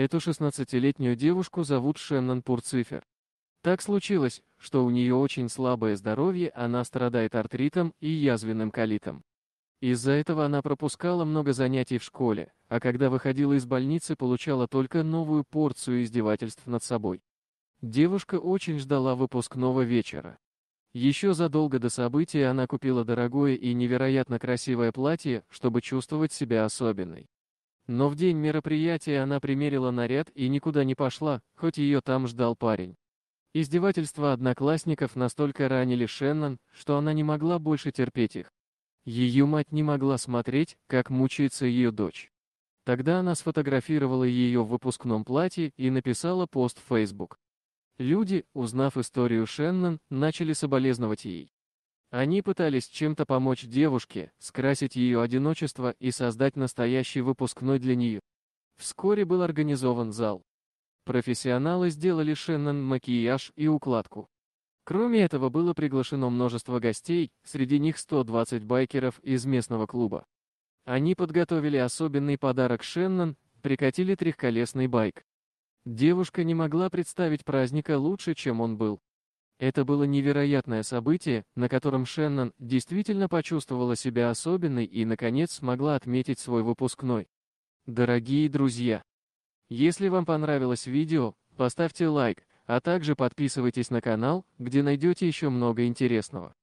Эту 16-летнюю девушку зовут Шеннон Пурцифер. Так случилось, что у нее очень слабое здоровье, она страдает артритом и язвенным колитом. Из-за этого она пропускала много занятий в школе, а когда выходила из больницы, получала только новую порцию издевательств над собой. Девушка очень ждала выпускного вечера. Еще задолго до события она купила дорогое и невероятно красивое платье, чтобы чувствовать себя особенной. Но в день мероприятия она примерила наряд и никуда не пошла, хоть ее там ждал парень. Издевательства одноклассников настолько ранили Шеннон, что она не могла больше терпеть их. Ее мать не могла смотреть, как мучается ее дочь. Тогда она сфотографировала ее в выпускном платье и написала пост в Facebook. Люди, узнав историю Шеннон, начали соболезновать ей. Они пытались чем-то помочь девушке, скрасить ее одиночество и создать настоящий выпускной для нее. Вскоре был организован зал. Профессионалы сделали Шеннон макияж и укладку. Кроме этого было приглашено множество гостей, среди них 120 байкеров из местного клуба. Они подготовили особенный подарок Шеннон, прикатили трехколесный байк. Девушка не могла представить праздника лучше, чем он был. Это было невероятное событие, на котором Шеннон действительно почувствовала себя особенной и, наконец, смогла отметить свой выпускной. Дорогие друзья! Если вам понравилось видео, поставьте лайк, а также подписывайтесь на канал, где найдете еще много интересного.